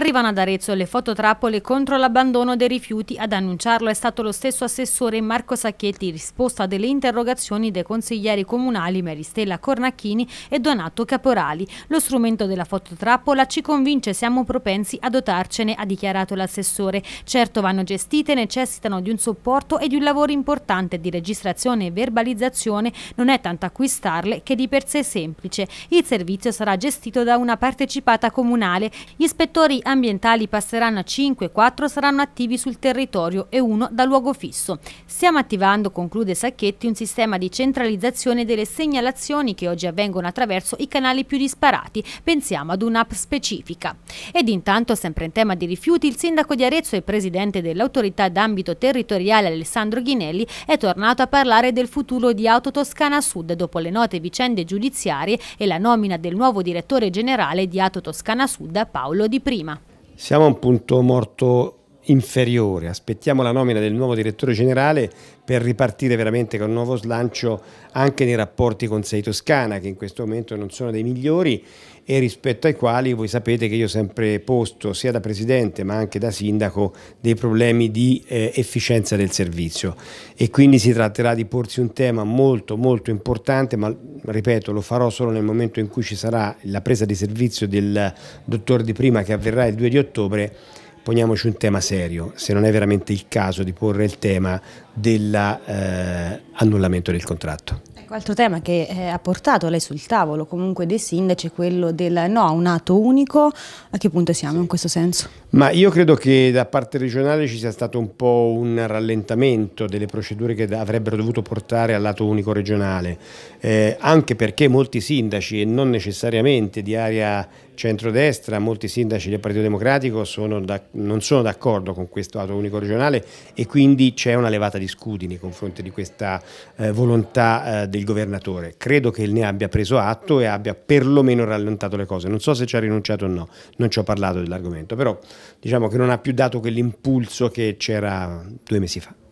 Arrivano ad Arezzo le fototrappole contro l'abbandono dei rifiuti. Ad annunciarlo è stato lo stesso assessore Marco Sacchetti risposta a delle interrogazioni dei consiglieri comunali Maristella Cornacchini e Donato Caporali. Lo strumento della fototrappola ci convince, siamo propensi a dotarcene, ha dichiarato l'assessore. Certo vanno gestite, necessitano di un supporto e di un lavoro importante di registrazione e verbalizzazione. Non è tanto acquistarle che di per sé semplice. Il servizio sarà gestito da una partecipata comunale. Gli ispettori ambientali passeranno a 5, 4 saranno attivi sul territorio e uno da luogo fisso. Stiamo attivando, conclude Sacchetti, un sistema di centralizzazione delle segnalazioni che oggi avvengono attraverso i canali più disparati. Pensiamo ad un'app specifica. Ed intanto, sempre in tema di rifiuti, il sindaco di Arezzo e presidente dell'autorità d'ambito territoriale Alessandro Ghinelli è tornato a parlare del futuro di Auto Toscana Sud dopo le note vicende giudiziarie e la nomina del nuovo direttore generale di Auto Toscana Sud, Paolo Di Prima. Siamo a un punto morto inferiore. Aspettiamo la nomina del nuovo direttore generale per ripartire veramente con un nuovo slancio anche nei rapporti con Sei Toscana, che in questo momento non sono dei migliori e rispetto ai quali voi sapete che io ho sempre posto, sia da presidente ma anche da sindaco, dei problemi di eh, efficienza del servizio. E quindi si tratterà di porsi un tema molto molto importante, ma ripeto, lo farò solo nel momento in cui ci sarà la presa di servizio del dottor Di Prima che avverrà il 2 di ottobre poniamoci un tema serio, se non è veramente il caso di porre il tema dell'annullamento eh, del contratto. Ecco, altro tema che eh, ha portato lei sul tavolo comunque dei sindaci è quello del no a un atto unico, a che punto siamo sì. in questo senso? Ma io credo che da parte regionale ci sia stato un po' un rallentamento delle procedure che avrebbero dovuto portare all'atto unico regionale, eh, anche perché molti sindaci e non necessariamente di area centrodestra, molti sindaci del Partito Democratico sono da, non sono d'accordo con questo atto unico regionale e quindi c'è una levata di scudi nei confronti di questa eh, volontà eh, del governatore. Credo che ne abbia preso atto e abbia perlomeno rallentato le cose. Non so se ci ha rinunciato o no, non ci ho parlato dell'argomento, però diciamo che non ha più dato quell'impulso che c'era due mesi fa.